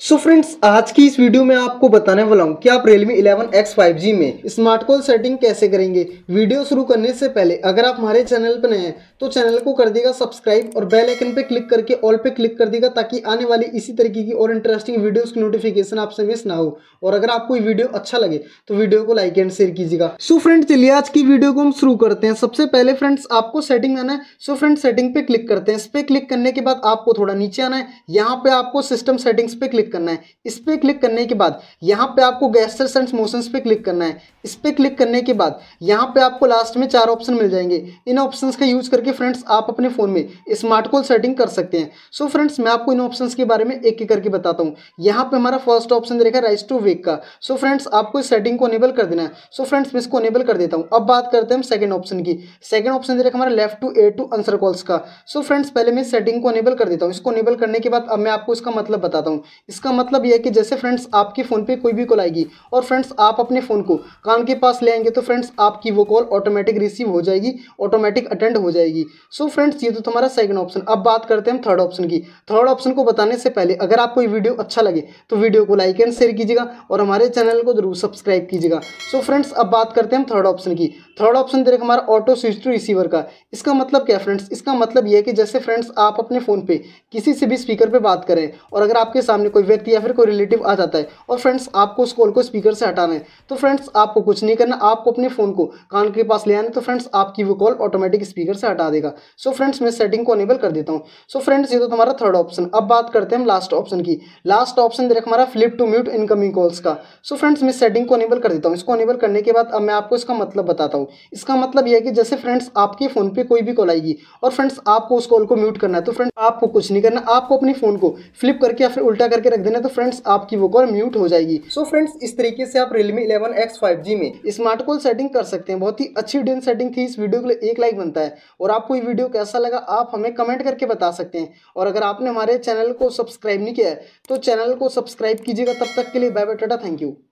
सो so friends आज की इस वीडियो में आपको बताने वाला हूँ कि आप Realme 11x 5G में स्मार्ट कॉल सेटिंग कैसे करेंगे वीडियो शुरू करने से पहले अगर आप हमारे चैनल पर नए हैं तो चैनल को कर देगा सब्सक्राइब और बेल आइकन पे क्लिक करके ऑल पे क्लिक कर देगा ताकि आने वाली इसी तरीके की और इंटरेस्टिंग वीडियोज की नोटिफिकेशन आपसे मिस ना हो और अगर आपको वीडियो अच्छा लगे तो वीडियो को लाइक एंड शेयर कीजिएगा सो फ्रेंड चलिए आज की वीडियो को हम शुरू करते हैं सबसे पहले फ्रेंड्स आपको सेटिंग आना है सो फ्रेंड सेटिंग पे क्लिक करते हैं इस पर क्लिक करने के बाद आपको थोड़ा नीचे आना है यहाँ पे आपको सिस्टम सेटिंग्स पे क्लिक क्लिक करना है इस पर क्लिक करने के बाद यहाँ पे आपको गैस्टर्स एंड मोशंस पे क्लिक करना है इस पर क्लिक करने के बाद यहाँ पे आपको लास्ट में चार ऑप्शन मिल जाएंगे इन ऑप्शन का यूज करके फ्रेंड्स आप अपने फ़ोन में स्मार्ट कॉल सेटिंग कर सकते हैं सो so फ्रेंड्स मैं आपको इन ऑप्शन के बारे में एक एक करके बताता हूँ यहाँ पर हमारा फर्स्ट ऑप्शन देखा राइस टू वेक का सो so फ्रेंड्स आपको इस सेटिंग को अनेबल कर देना है सो so फ्रेंड्स मैं इसको अनेबल कर देता हूँ अब बात करते हैं हम सेकंड ऑप्शन की सेकंड ऑप्शन देखा हमारा left to a to answer calls का सो so फ्रेंड्स पहले मैं सेटिंग को अनेबल कर देता हूँ इसको अनेबल करने के बाद अब मैं आपको इसका मतलब बताता हूँ इसका मतलब यह है कि जैसे फ्रेंड्स आपके फ़ोन पे कोई भी कॉल आएगी और फ्रेंड्स आप अपने फ़ोन को कान के पास ले आएंगे तो फ्रेंड्स आपकी वो कॉल ऑटोमेटिक रिसीव हो जाएगी ऑटोमेटिक अटेंड हो जाएगी सो so फ्रेंड्स ये तो तुम्हारा सेकंड ऑप्शन अब बात करते हैं थर्ड ऑप्शन की थर्ड ऑप्शन को बताने से पहले अगर आपको ये वीडियो अच्छा लगे तो वीडियो को लाइक एंड शेयर कीजिएगा और हमारे चैनल को जरूर सब्सक्राइब कीजिएगा सो फ्रेंड्स अब बात करते हैं थर्ड ऑप्शन की थर्ड ऑप्शन दे हमारा ऑटो स्विच टू रिसीवर का इसका मतलब क्या फ्रेंड्स इसका मतलब यह है कि जैसे फ्रेंड्स आप अपने फ़ोन पर किसी से भी स्पीकर पर बात करें और अगर आपके सामने कोई कोई व्यक्ति या फिर कोई रिलेटिव आ जाता है और फ्रेंड्स आपको उस कॉल को स्पीकर से हटाना है तो फ्रेंड्स आपको कुछ नहीं करना आपको अपने फ़ोन को कान के पास ले आना तो फ्रेंड्स आपकी वो कॉल ऑटोमेटिक स्पीकर से हटा देगा सो फ्रेंड्स मैं सेटिंग को अनेबल कर देता हूँ सो फ्रेंड्स ये तो हमारा थर्ड ऑप्शन अब बात करते हैं हम लास्ट ऑप्शन की लास्ट ऑप्शन दे हमारा flip to mute incoming calls का सो फ्रेंड्स मैं सेटिंग को अनेबल कर देता हूँ इसको अनेबल करने के बाद अब मैं आपको इसका मतलब बताता हूँ इसका मतलब यह है कि जैसे फ्रेंड्स आपके फ़ोन पर कोई भी कॉल आएगी और फ्रेंड्स आपको उस कॉल को म्यूट करना है तो फ्रेंड्स आपको कुछ नहीं करना आपको अपने फ़ोन को फ्लिप करके या फिर उल्टा करके रख देना तो फ्रेंड्स आपकी वो कॉल म्यूट हो जाएगी सो so फ्रेंड्स इस तरीके से आप Realme eleven X five G में स्मार्ट कॉल सेटिंग कर सकते हैं बहुत ही अच्छी डिन सेटिंग थी इस वीडियो के लिए एक लाइक बनता है और आपको ये वीडियो कैसा लगा आप हमें कमेंट करके बता सकते हैं और अगर आपने हमारे चैनल को सब्सक्राइब नहीं किया है तो चैनल को सब्सक्राइब कीजिएगा तब तक के लिए bye bye tata thank you